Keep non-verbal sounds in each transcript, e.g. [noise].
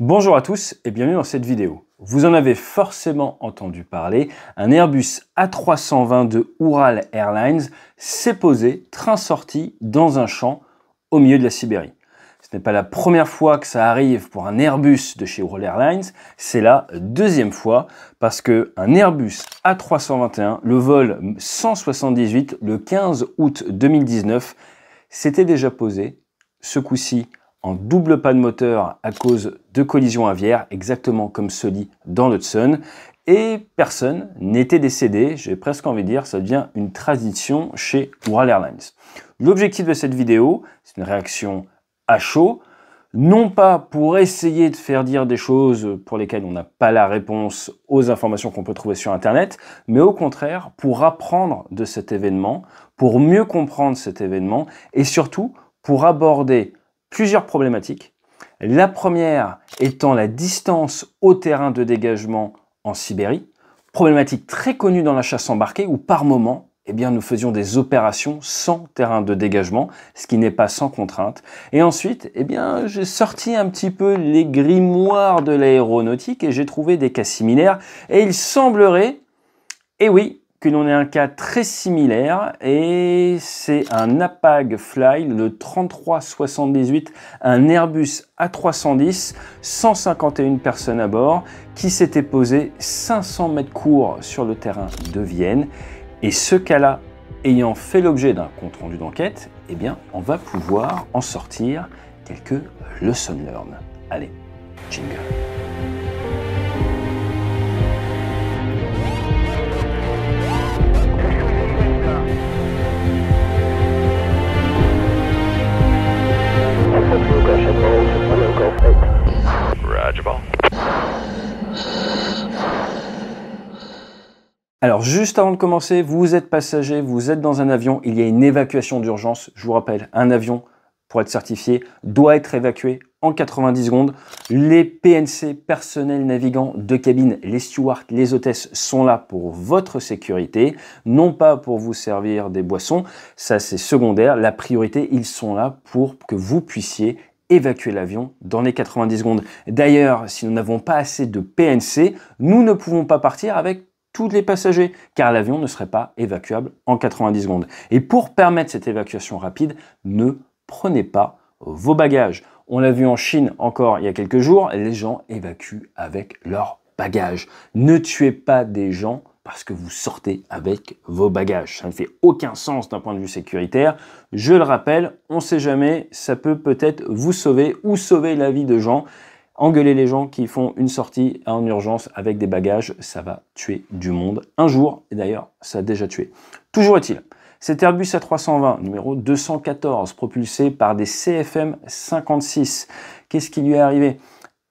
Bonjour à tous et bienvenue dans cette vidéo. Vous en avez forcément entendu parler, un Airbus A320 de Ural Airlines s'est posé, train sorti, dans un champ au milieu de la Sibérie. Ce n'est pas la première fois que ça arrive pour un Airbus de chez Ural Airlines, c'est la deuxième fois parce qu'un Airbus A321, le vol 178, le 15 août 2019, s'était déjà posé, ce coup-ci en double de moteur à cause de collisions aviaires, exactement comme ce lit dans l'Hudson. Et personne n'était décédé, j'ai presque envie de dire, ça devient une tradition chez World Airlines. L'objectif de cette vidéo, c'est une réaction à chaud, non pas pour essayer de faire dire des choses pour lesquelles on n'a pas la réponse aux informations qu'on peut trouver sur Internet, mais au contraire pour apprendre de cet événement, pour mieux comprendre cet événement et surtout pour aborder plusieurs problématiques. La première étant la distance au terrain de dégagement en Sibérie, problématique très connue dans la chasse embarquée où par moment, eh bien, nous faisions des opérations sans terrain de dégagement, ce qui n'est pas sans contrainte. Et ensuite, eh bien, j'ai sorti un petit peu les grimoires de l'aéronautique et j'ai trouvé des cas similaires. Et il semblerait, et eh oui, on est un cas très similaire et c'est un APAG Fly, le 3378, un Airbus A310, 151 personnes à bord, qui s'était posé 500 mètres courts sur le terrain de Vienne. Et ce cas-là ayant fait l'objet d'un compte rendu d'enquête, eh bien, on va pouvoir en sortir quelques leçons learn. Allez, jingle. Alors juste avant de commencer, vous êtes passager, vous êtes dans un avion, il y a une évacuation d'urgence. Je vous rappelle, un avion, pour être certifié, doit être évacué en 90 secondes. Les PNC, personnel navigant de cabine, les stewards, les hôtesses sont là pour votre sécurité, non pas pour vous servir des boissons, ça c'est secondaire. La priorité, ils sont là pour que vous puissiez évacuer l'avion dans les 90 secondes. D'ailleurs, si nous n'avons pas assez de PNC, nous ne pouvons pas partir avec tous les passagers, car l'avion ne serait pas évacuable en 90 secondes. Et pour permettre cette évacuation rapide, ne prenez pas vos bagages. On l'a vu en Chine encore il y a quelques jours, les gens évacuent avec leurs bagages. Ne tuez pas des gens parce que vous sortez avec vos bagages. Ça ne fait aucun sens d'un point de vue sécuritaire. Je le rappelle, on ne sait jamais, ça peut peut-être vous sauver ou sauver la vie de gens. Engueuler les gens qui font une sortie en urgence avec des bagages, ça va tuer du monde un jour, et d'ailleurs, ça a déjà tué. Toujours est-il, cet Airbus A320 numéro 214 propulsé par des CFM 56, qu'est-ce qui lui est arrivé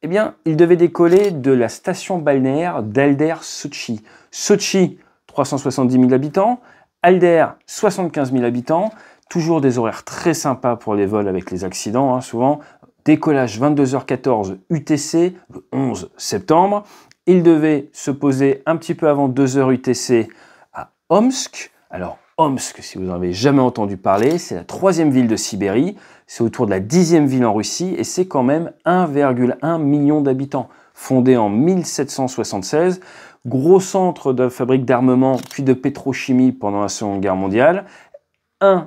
Eh bien, il devait décoller de la station balnéaire d'Alder Sochi. Sochi, 370 000 habitants, Alder, 75 000 habitants, toujours des horaires très sympas pour les vols avec les accidents, hein, souvent Décollage 22h14 UTC le 11 septembre. Il devait se poser un petit peu avant 2h UTC à Omsk. Alors Omsk, si vous n'en avez jamais entendu parler, c'est la troisième ville de Sibérie, c'est autour de la dixième ville en Russie et c'est quand même 1,1 million d'habitants. Fondée en 1776, gros centre de fabrique d'armement puis de pétrochimie pendant la Seconde Guerre mondiale,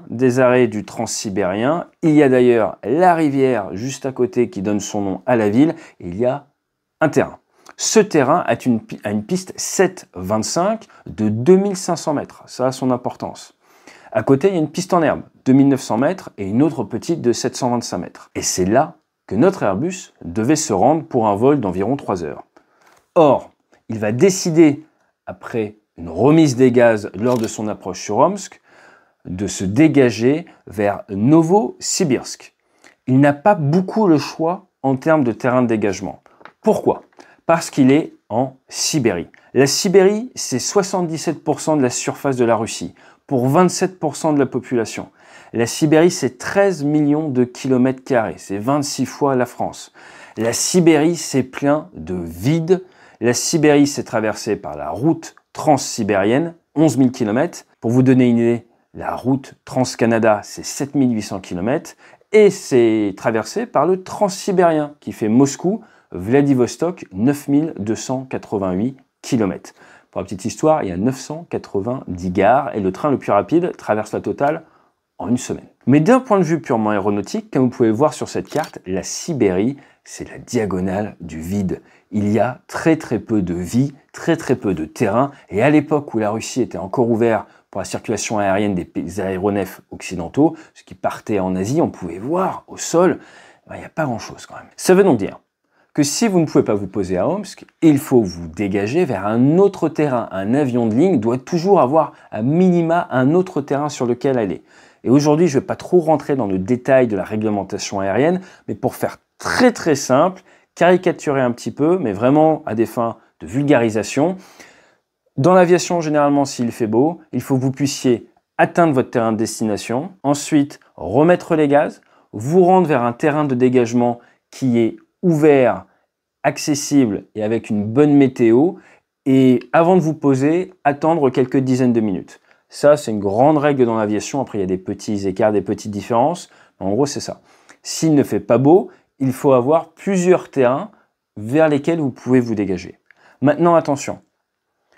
des arrêts du Transsibérien. Il y a d'ailleurs la rivière juste à côté qui donne son nom à la ville. Et il y a un terrain. Ce terrain a une, une piste 725 de 2500 mètres. Ça a son importance. À côté, il y a une piste en herbe de 1900 mètres et une autre petite de 725 mètres. Et c'est là que notre Airbus devait se rendre pour un vol d'environ 3 heures. Or, il va décider, après une remise des gaz lors de son approche sur Omsk, de se dégager vers Novosibirsk. Il n'a pas beaucoup le choix en termes de terrain de dégagement. Pourquoi Parce qu'il est en Sibérie. La Sibérie, c'est 77% de la surface de la Russie, pour 27% de la population. La Sibérie, c'est 13 millions de kilomètres carrés, c'est 26 fois la France. La Sibérie, c'est plein de vide. La Sibérie, c'est traversée par la route transsibérienne, 11 000 km. Pour vous donner une idée, la route Trans-Canada, c'est 7800 km et c'est traversé par le Transsibérien qui fait Moscou, Vladivostok, 9288 km. Pour la petite histoire, il y a 990 gares et le train le plus rapide traverse la totale en une semaine. Mais d'un point de vue purement aéronautique, comme vous pouvez voir sur cette carte, la Sibérie, c'est la diagonale du vide. Il y a très très peu de vie, très très peu de terrain, et à l'époque où la Russie était encore ouverte la circulation aérienne des aéronefs occidentaux, ce qui partait en Asie, on pouvait voir au sol, ben, il n'y a pas grand-chose quand même. Ça veut donc dire que si vous ne pouvez pas vous poser à Omsk, il faut vous dégager vers un autre terrain. Un avion de ligne doit toujours avoir à minima un autre terrain sur lequel aller. Et aujourd'hui, je ne vais pas trop rentrer dans le détail de la réglementation aérienne, mais pour faire très très simple, caricaturer un petit peu, mais vraiment à des fins de vulgarisation, dans l'aviation, généralement, s'il fait beau, il faut que vous puissiez atteindre votre terrain de destination, ensuite remettre les gaz, vous rendre vers un terrain de dégagement qui est ouvert, accessible et avec une bonne météo, et avant de vous poser, attendre quelques dizaines de minutes. Ça, c'est une grande règle dans l'aviation. Après, il y a des petits écarts, des petites différences. En gros, c'est ça. S'il ne fait pas beau, il faut avoir plusieurs terrains vers lesquels vous pouvez vous dégager. Maintenant, attention,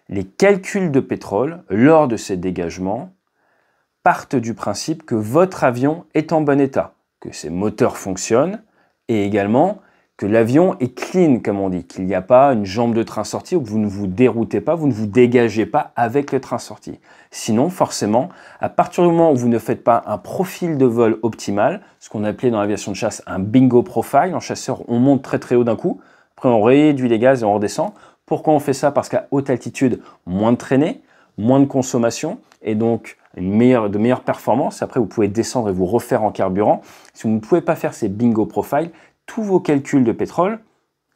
les calculs de pétrole lors de ces dégagements partent du principe que votre avion est en bon état, que ses moteurs fonctionnent et également que l'avion est clean, comme on dit, qu'il n'y a pas une jambe de train sortie que vous ne vous déroutez pas, vous ne vous dégagez pas avec le train sorti. Sinon, forcément, à partir du moment où vous ne faites pas un profil de vol optimal, ce qu'on appelait dans l'aviation de chasse un bingo profile, en chasseur, on monte très très haut d'un coup, après on réduit les gaz et on redescend. Pourquoi on fait ça Parce qu'à haute altitude, moins de traînée, moins de consommation et donc une meilleure, de meilleures performances. Après, vous pouvez descendre et vous refaire en carburant. Si vous ne pouvez pas faire ces bingo profiles, tous vos calculs de pétrole,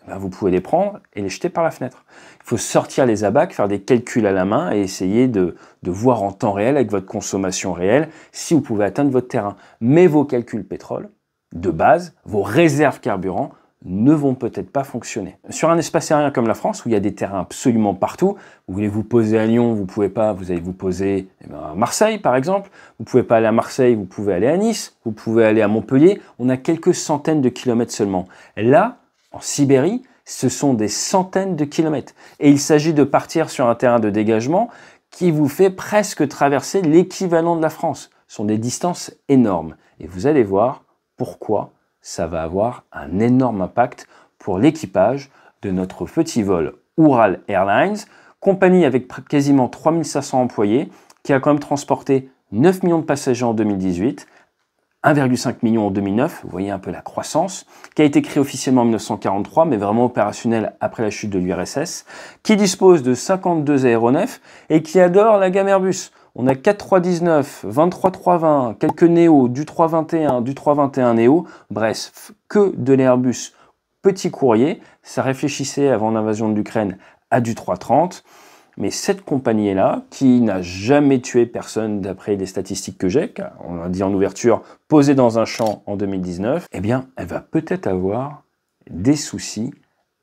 eh ben, vous pouvez les prendre et les jeter par la fenêtre. Il faut sortir les abacs, faire des calculs à la main et essayer de, de voir en temps réel, avec votre consommation réelle, si vous pouvez atteindre votre terrain. Mais vos calculs pétrole, de base, vos réserves carburant, ne vont peut-être pas fonctionner. Sur un espace aérien comme la France, où il y a des terrains absolument partout, vous voulez vous poser à Lyon, vous pouvez pas, vous allez vous poser eh ben, à Marseille par exemple, vous pouvez pas aller à Marseille, vous pouvez aller à Nice, vous pouvez aller à Montpellier, on a quelques centaines de kilomètres seulement. Là, en Sibérie, ce sont des centaines de kilomètres. Et il s'agit de partir sur un terrain de dégagement qui vous fait presque traverser l'équivalent de la France. Ce sont des distances énormes. Et vous allez voir pourquoi ça va avoir un énorme impact pour l'équipage de notre petit vol Ural Airlines, compagnie avec quasiment 3500 employés, qui a quand même transporté 9 millions de passagers en 2018, 1,5 million en 2009, vous voyez un peu la croissance, qui a été créée officiellement en 1943, mais vraiment opérationnelle après la chute de l'URSS, qui dispose de 52 aéronefs et qui adore la gamme Airbus. On a 43,19, 23320, quelques Néo, du 321, du 321 Néo. Bref, que de l'Airbus petit courrier. Ça réfléchissait avant l'invasion de l'Ukraine à du 330. Mais cette compagnie-là, qui n'a jamais tué personne d'après les statistiques que j'ai, on l'a dit en ouverture, posée dans un champ en 2019, eh bien, elle va peut-être avoir des soucis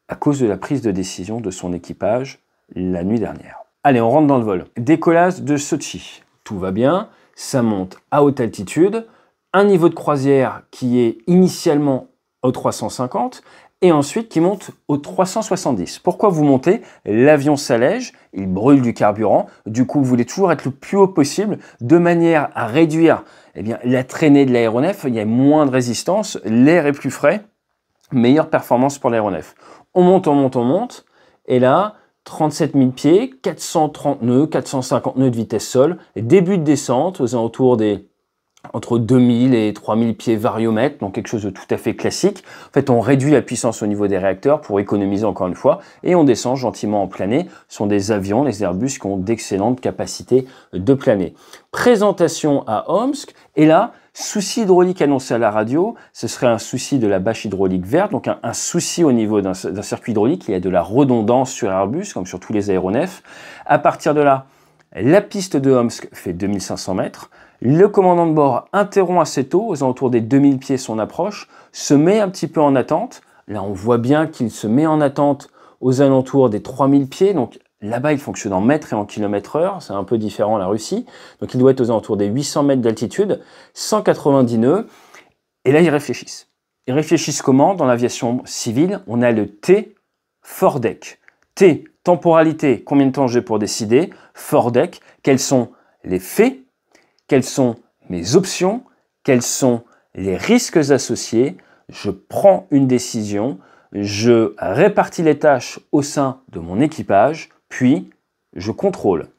à cause de la prise de décision de son équipage la nuit dernière. Allez, on rentre dans le vol. Décollage de Sochi. Tout va bien, ça monte à haute altitude, un niveau de croisière qui est initialement au 350 et ensuite qui monte au 370. Pourquoi vous montez L'avion s'allège, il brûle du carburant, du coup vous voulez toujours être le plus haut possible de manière à réduire eh bien, la traînée de l'aéronef, il y a moins de résistance, l'air est plus frais, meilleure performance pour l'aéronef. On monte, on monte, on monte, et là, 37 000 pieds, 430 nœuds, 450 nœuds de vitesse sol, et début de descente aux alentours des entre 2000 et 3000 pieds variomètre, donc quelque chose de tout à fait classique. En fait, on réduit la puissance au niveau des réacteurs pour économiser encore une fois, et on descend gentiment en planer. Ce sont des avions, les Airbus, qui ont d'excellentes capacités de planer. Présentation à Omsk, et là, souci hydraulique annoncé à la radio, ce serait un souci de la bâche hydraulique verte, donc un, souci au niveau d'un circuit hydraulique, il y a de la redondance sur Airbus, comme sur tous les aéronefs. À partir de là, la piste de Omsk fait 2500 mètres, le commandant de bord interrompt assez tôt, aux alentours des 2000 pieds son approche, se met un petit peu en attente, là on voit bien qu'il se met en attente aux alentours des 3000 pieds, donc Là-bas, il fonctionne en mètres et en kilomètres heure. C'est un peu différent la Russie. Donc, il doit être aux alentours des 800 mètres d'altitude, 190 nœuds. Et là, ils réfléchissent. Ils réfléchissent comment Dans l'aviation civile, on a le T for T, temporalité, combien de temps j'ai pour décider Fordec. quels sont les faits Quelles sont mes options Quels sont les risques associés Je prends une décision. Je répartis les tâches au sein de mon équipage puis je contrôle.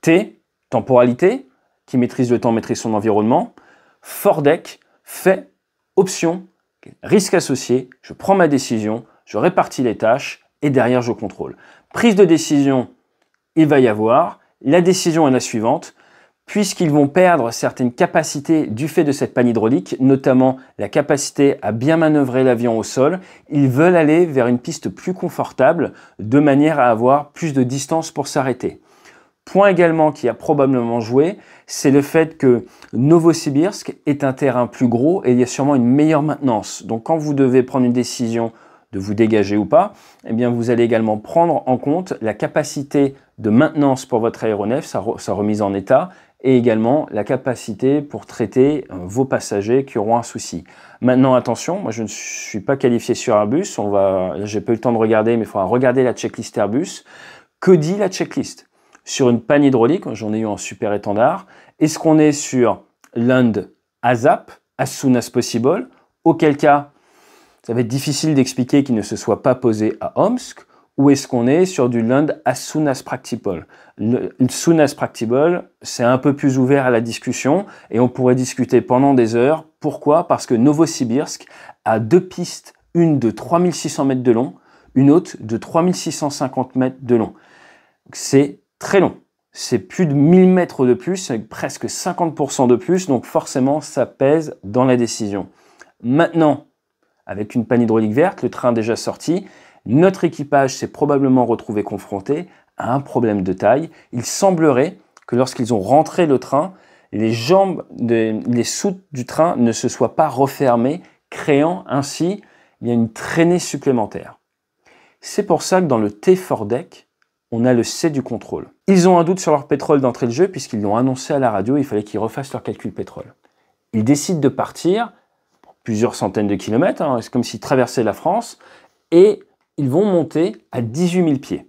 T, temporalité, qui maîtrise le temps, maîtrise son environnement. Fordec, fait, option, risque associé, je prends ma décision, je répartis les tâches et derrière je contrôle. Prise de décision, il va y avoir. La décision est la suivante, puisqu'ils vont perdre certaines capacités du fait de cette panne hydraulique, notamment la capacité à bien manœuvrer l'avion au sol, ils veulent aller vers une piste plus confortable de manière à avoir plus de distance pour s'arrêter. Point également qui a probablement joué, c'est le fait que Novosibirsk est un terrain plus gros et il y a sûrement une meilleure maintenance. Donc quand vous devez prendre une décision de vous dégager ou pas, eh bien vous allez également prendre en compte la capacité de maintenance pour votre aéronef, sa, remise en état, et également la capacité pour traiter euh, vos passagers qui auront un souci. Maintenant, attention, moi je ne suis pas qualifié sur Airbus, on va, j'ai pas eu le temps de regarder, mais il faudra regarder la checklist Airbus. Que dit la checklist Sur une panne hydraulique, j'en ai eu un super étendard, est-ce qu'on est sur l'Inde ASAP, as soon as possible, auquel cas ça va être difficile d'expliquer qu'il ne se soit pas posé à Omsk, où est-ce qu'on est sur du land as soon as practicable. Le c'est un peu plus ouvert à la discussion et on pourrait discuter pendant des heures. Pourquoi Parce que Novosibirsk a deux pistes, une de 3600 mètres de long, une autre de 3650 mètres de long. C'est très long. C'est plus de 1000 mètres de plus, c'est presque 50% de plus, donc forcément ça pèse dans la décision. Maintenant, avec une panne hydraulique verte, le train déjà sorti, notre équipage s'est probablement retrouvé confronté à un problème de taille. Il semblerait que lorsqu'ils ont rentré le train, les jambes, les soutes du train ne se soient pas refermées, créant ainsi une traînée supplémentaire. C'est pour ça que dans le T 4 deck, on a le C du contrôle. Ils ont un doute sur leur pétrole d'entrée de jeu puisqu'ils l'ont annoncé à la radio, il fallait qu'ils refassent leur calcul pétrole. Ils décident de partir pour plusieurs centaines de kilomètres, hein, c'est comme s'ils traversaient la France, et ils vont monter à 18 000 pieds.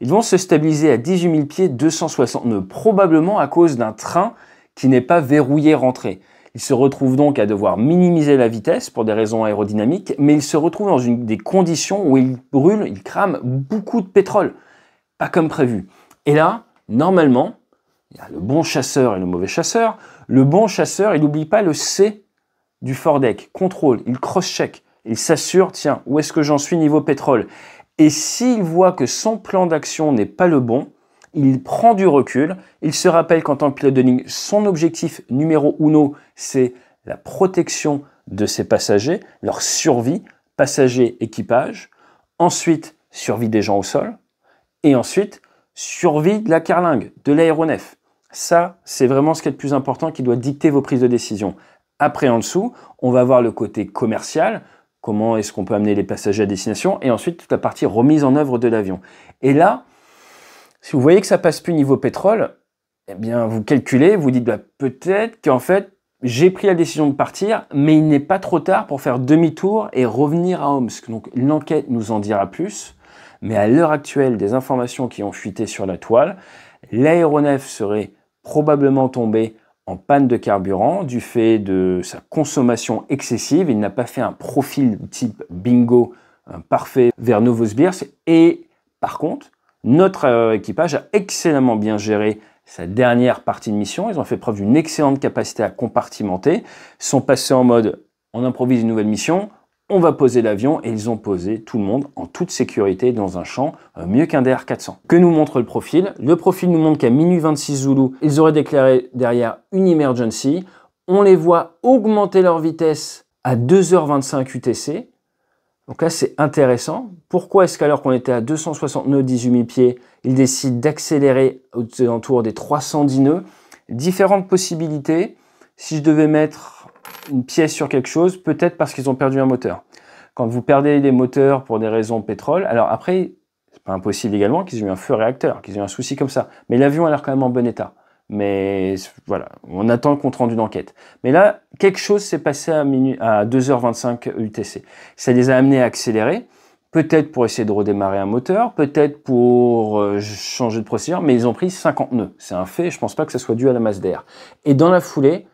Ils vont se stabiliser à 18 000 pieds 260 nœuds, probablement à cause d'un train qui n'est pas verrouillé rentré. Ils se retrouvent donc à devoir minimiser la vitesse pour des raisons aérodynamiques, mais ils se retrouvent dans une, des conditions où ils brûlent, ils crament beaucoup de pétrole, pas comme prévu. Et là, normalement, il y a le bon chasseur et le mauvais chasseur. Le bon chasseur, il n'oublie pas le C du Fordec. contrôle, il cross-check. Il s'assure, tiens, où est-ce que j'en suis niveau pétrole Et s'il voit que son plan d'action n'est pas le bon, il prend du recul, il se rappelle qu'en tant que pilote de ligne, son objectif numéro uno, c'est la protection de ses passagers, leur survie, passagers, équipage, ensuite survie des gens au sol, et ensuite survie de la carlingue, de l'aéronef. Ça, c'est vraiment ce qui est le plus important qui doit dicter vos prises de décision. Après, en dessous, on va voir le côté commercial, comment est-ce qu'on peut amener les passagers à destination, et ensuite toute la partie remise en œuvre de l'avion. Et là, si vous voyez que ça passe plus niveau pétrole, eh bien vous calculez, vous dites bah, peut-être qu'en fait j'ai pris la décision de partir, mais il n'est pas trop tard pour faire demi-tour et revenir à Omsk. Donc l'enquête nous en dira plus, mais à l'heure actuelle des informations qui ont fuité sur la toile, l'aéronef serait probablement tombé en panne de carburant du fait de sa consommation excessive. Il n'a pas fait un profil type bingo euh, parfait vers Novosibirsk Et par contre, notre euh, équipage a excellemment bien géré sa dernière partie de mission. Ils ont fait preuve d'une excellente capacité à compartimenter, sont passés en mode on improvise une nouvelle mission, on va poser l'avion et ils ont posé tout le monde en toute sécurité dans un champ euh, mieux qu'un DR400. Que nous montre le profil Le profil nous montre qu'à minuit 26 Zulu, ils auraient déclaré derrière une emergency. On les voit augmenter leur vitesse à 2h25 UTC. Donc là, c'est intéressant. Pourquoi est-ce qu'alors qu'on était à 260 nœuds, 18 000 pieds, ils décident d'accélérer aux alentours des 310 nœuds Différentes possibilités. Si je devais mettre une pièce sur quelque chose, peut-être parce qu'ils ont perdu un moteur. Quand vous perdez des moteurs pour des raisons pétrole, alors après, c'est pas impossible également qu'ils aient eu un feu réacteur, qu'ils aient eu un souci comme ça. Mais l'avion a l'air quand même en bon état. Mais voilà, on attend le compte rendu d'enquête. Mais là, quelque chose s'est passé à, à 2h25 UTC. Ça les a amenés à accélérer, peut-être pour essayer de redémarrer un moteur, peut-être pour euh, changer de procédure, mais ils ont pris 50 nœuds. C'est un fait, je pense pas que ça soit dû à la masse d'air. Et dans la foulée,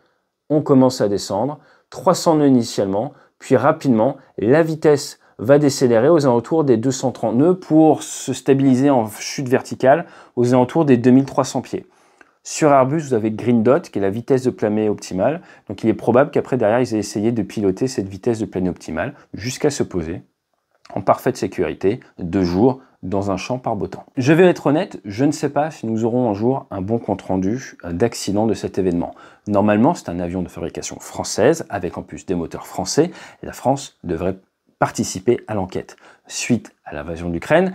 on commence à descendre, 300 nœuds initialement, puis rapidement, la vitesse va décélérer aux alentours des 230 nœuds pour se stabiliser en chute verticale aux alentours des 2300 pieds. Sur Airbus, vous avez Green Dot, qui est la vitesse de plané optimale. Donc il est probable qu'après, derrière, ils aient essayé de piloter cette vitesse de planée optimale jusqu'à se poser en parfaite sécurité, deux jours dans un champ par beau temps. Je vais être honnête, je ne sais pas si nous aurons un jour un bon compte-rendu euh, d'accident de cet événement. Normalement, c'est un avion de fabrication française, avec en plus des moteurs français. La France devrait participer à l'enquête. Suite à l'invasion d'Ukraine,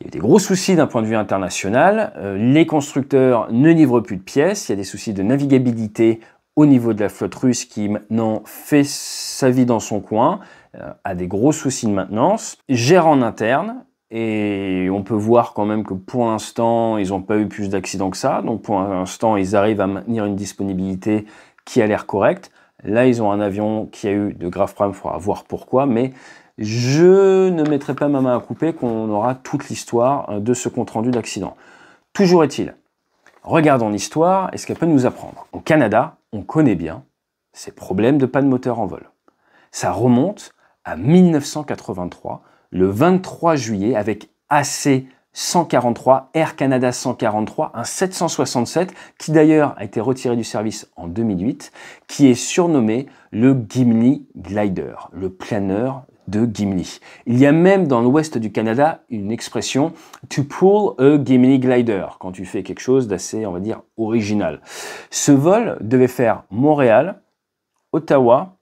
il y a eu des gros soucis d'un point de vue international. Euh, les constructeurs ne livrent plus de pièces. Il y a des soucis de navigabilité au niveau de la flotte russe qui maintenant fait sa vie dans son coin, a euh, des gros soucis de maintenance, gère en interne, et on peut voir quand même que pour l'instant, ils n'ont pas eu plus d'accidents que ça. Donc pour l'instant, ils arrivent à maintenir une disponibilité qui a l'air correcte. Là, ils ont un avion qui a eu de graves problèmes, il faudra voir pourquoi. Mais je ne mettrai pas ma main à couper qu'on aura toute l'histoire euh, de ce compte-rendu d'accident. Toujours est-il, regardons l'histoire et ce qu'elle peut nous apprendre. Au Canada, on connaît bien ces problèmes de panne moteur en vol. Ça remonte à 1983 le 23 juillet avec AC 143, Air Canada 143, un 767 qui d'ailleurs a été retiré du service en 2008, qui est surnommé le Gimli Glider, le planeur de Gimli. Il y a même dans l'ouest du Canada une expression to pull a Gimli glider quand tu fais quelque chose d'assez on va dire original. Ce vol devait faire Montréal, Ottawa,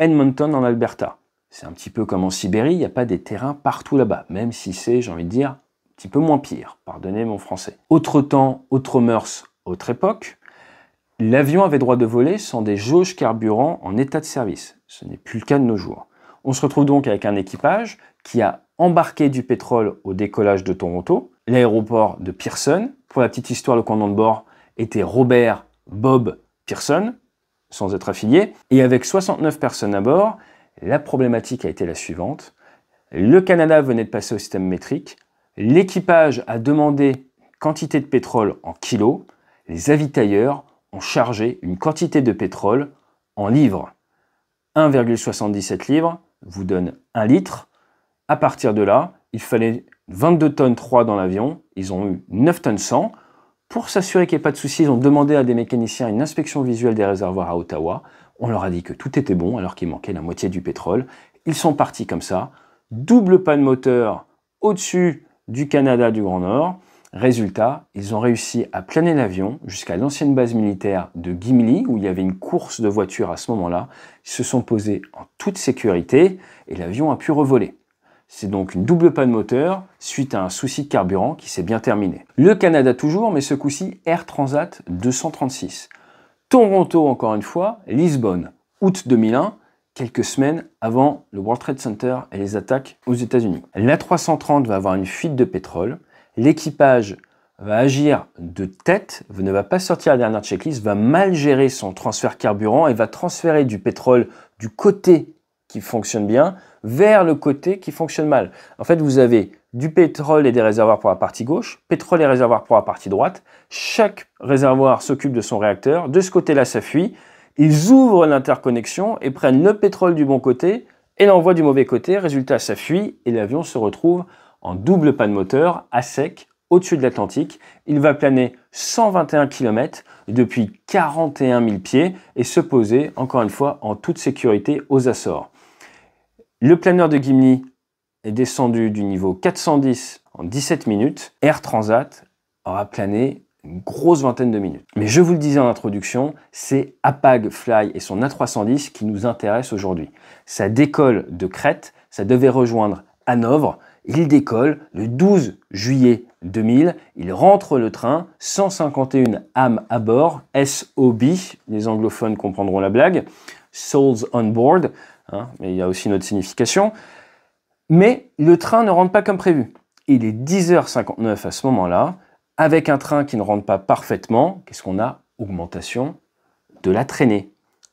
Edmonton en Alberta. C'est un petit peu comme en Sibérie, il n'y a pas des terrains partout là-bas, même si c'est, j'ai envie de dire, un petit peu moins pire, pardonnez mon français. Autre temps, autre mœurs, autre époque, l'avion avait droit de voler sans des jauges carburant en état de service. Ce n'est plus le cas de nos jours. On se retrouve donc avec un équipage qui a embarqué du pétrole au décollage de Toronto, l'aéroport de Pearson. Pour la petite histoire, le commandant de bord était Robert Bob Pearson, sans être affilié. Et avec 69 personnes à bord, la problématique a été la suivante. Le Canada venait de passer au système métrique. L'équipage a demandé quantité de pétrole en kilos. Les avitailleurs ont chargé une quantité de pétrole en livres. 1,77 livres vous donne 1 litre. À partir de là, il fallait 22 tonnes 3 dans l'avion. Ils ont eu 9 tonnes 100. Pour s'assurer qu'il n'y ait pas de soucis, ils ont demandé à des mécaniciens une inspection visuelle des réservoirs à Ottawa. On leur a dit que tout était bon alors qu'il manquait la moitié du pétrole. Ils sont partis comme ça. Double panne moteur au-dessus du Canada du Grand Nord. Résultat, ils ont réussi à planer l'avion jusqu'à l'ancienne base militaire de Gimli, où il y avait une course de voitures à ce moment-là. Ils se sont posés en toute sécurité et l'avion a pu revoler. C'est donc une double panne moteur suite à un souci de carburant qui s'est bien terminé. Le Canada toujours, mais ce coup-ci Air Transat 236. Toronto, encore une fois, Lisbonne, août 2001, quelques semaines avant le World Trade Center et les attaques aux États-Unis. La 330 va avoir une fuite de pétrole. L'équipage va agir de tête, ne va pas sortir la dernière checklist, va mal gérer son transfert carburant et va transférer du pétrole du côté qui fonctionne bien vers le côté qui fonctionne mal. En fait, vous avez du pétrole et des réservoirs pour la partie gauche, pétrole et réservoirs pour la partie droite. Chaque réservoir s'occupe de son réacteur. De ce côté-là, ça fuit. Ils ouvrent l'interconnexion et prennent le pétrole du bon côté et l'envoient du mauvais côté. Résultat, ça fuit et l'avion se retrouve en double panne moteur, à sec, au-dessus de l'Atlantique. Il va planer 121 km depuis 41 000 pieds et se poser, encore une fois, en toute sécurité aux Açores. Le planeur de Gimli est descendu du niveau 410 en 17 minutes, Air Transat aura plané une grosse vingtaine de minutes. Mais je vous le disais en introduction, c'est APAG Fly et son A310 qui nous intéresse aujourd'hui. Ça décolle de Crète, ça devait rejoindre Hanovre, il décolle le 12 juillet 2000, il rentre le train, 151 âmes à bord, SOB, les anglophones comprendront la blague, Souls on Board, hein, mais il y a aussi notre signification. Mais le train ne rentre pas comme prévu. Il est 10h59 à ce moment-là. Avec un train qui ne rentre pas parfaitement, qu'est-ce qu'on a Augmentation de la traînée.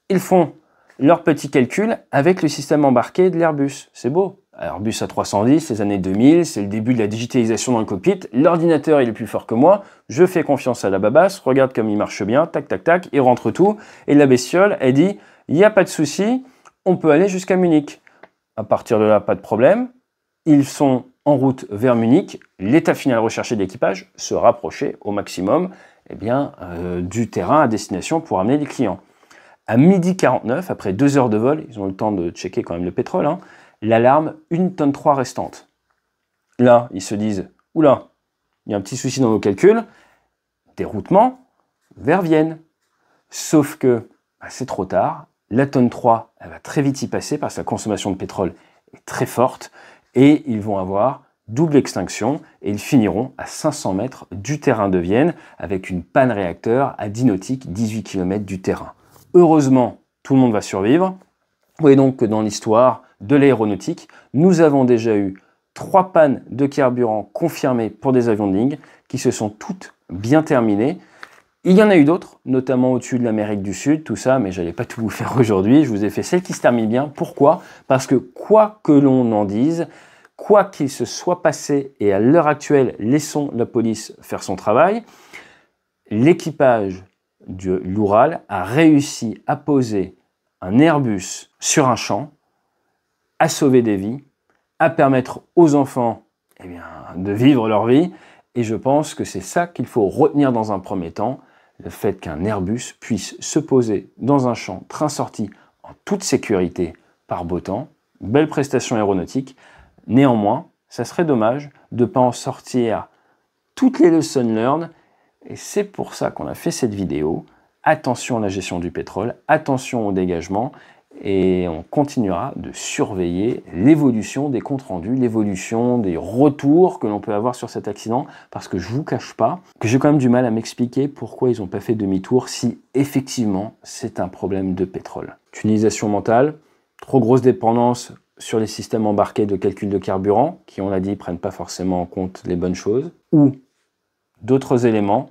Ils font leur petit calcul avec le système embarqué de l'Airbus. C'est beau. Airbus A310, les années 2000, c'est le début de la digitalisation dans le cockpit. L'ordinateur, il est plus fort que moi. Je fais confiance à la babasse, regarde comme il marche bien, tac, tac, tac, il rentre tout. Et la bestiole, elle dit, il n'y a pas de souci, on peut aller jusqu'à Munich. À partir de là, pas de problème. Ils sont en route vers Munich. L'état final recherché de l'équipage se rapprocher au maximum eh bien, euh, du terrain à destination pour amener les clients. À midi 49, après deux heures de vol, ils ont le temps de checker quand même le pétrole, hein, l'alarme une tonne 3 restante. Là, ils se disent, oula, il y a un petit souci dans nos calculs, déroutement vers Vienne. Sauf que bah, c'est trop tard, la tonne 3, elle va très vite y passer parce que la consommation de pétrole est très forte et ils vont avoir double extinction et ils finiront à 500 mètres du terrain de Vienne avec une panne réacteur à 10 nautiques, 18 km du terrain. Heureusement, tout le monde va survivre. Vous voyez donc que dans l'histoire de l'aéronautique, nous avons déjà eu trois pannes de carburant confirmées pour des avions de ligne qui se sont toutes bien terminées il y en a eu d'autres, notamment au-dessus de l'Amérique du Sud, tout ça, mais je n'allais pas tout vous faire aujourd'hui. Je vous ai fait celle qui se termine bien. Pourquoi Parce que quoi que l'on en dise, quoi qu'il se soit passé, et à l'heure actuelle, laissons la police faire son travail, l'équipage de l'Oural a réussi à poser un Airbus sur un champ, à sauver des vies, à permettre aux enfants eh de vivre leur vie. Et je pense que c'est ça qu'il faut retenir dans un premier temps le fait qu'un Airbus puisse se poser dans un champ train sorti en toute sécurité par beau temps, belle prestation aéronautique. Néanmoins, ça serait dommage de ne pas en sortir toutes les leçons learned et c'est pour ça qu'on a fait cette vidéo. Attention à la gestion du pétrole, attention au dégagement et on continuera de surveiller l'évolution des comptes rendus, l'évolution des retours que l'on peut avoir sur cet accident, parce que je vous cache pas que j'ai quand même du mal à m'expliquer pourquoi ils n'ont pas fait demi-tour si effectivement c'est un problème de pétrole. Tunisation mentale, trop grosse dépendance sur les systèmes embarqués de calcul de carburant, qui on l'a dit prennent pas forcément en compte les bonnes choses, ou d'autres éléments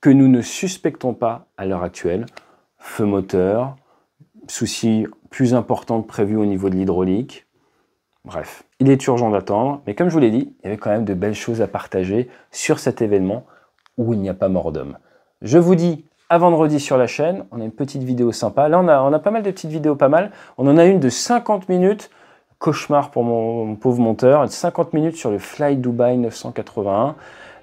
que nous ne suspectons pas à l'heure actuelle, feu moteur, soucis plus importants que prévu au niveau de l'hydraulique. Bref, il est urgent d'attendre, mais comme je vous l'ai dit, il y avait quand même de belles choses à partager sur cet événement où il n'y a pas mort d'homme. Je vous dis à vendredi sur la chaîne, on a une petite vidéo sympa. Là, on a, pas mal de petites vidéos, pas mal. On en a une de 50 minutes, cauchemar pour mon, pauvre monteur, 50 minutes sur le Fly Dubai 981.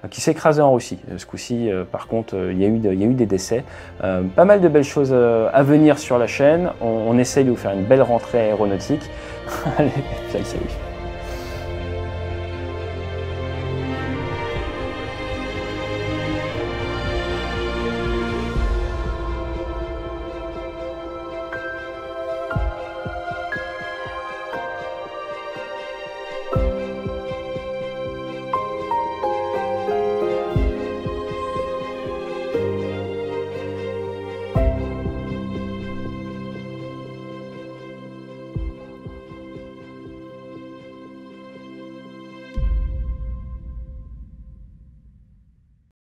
Euh, qui s'est écrasé en Russie. Euh, ce coup-ci, euh, par contre, il y, a eu des décès. pas mal de belles choses à venir sur la chaîne. On, essaye de vous faire une belle rentrée aéronautique. [laughs] Allez, salut, salut.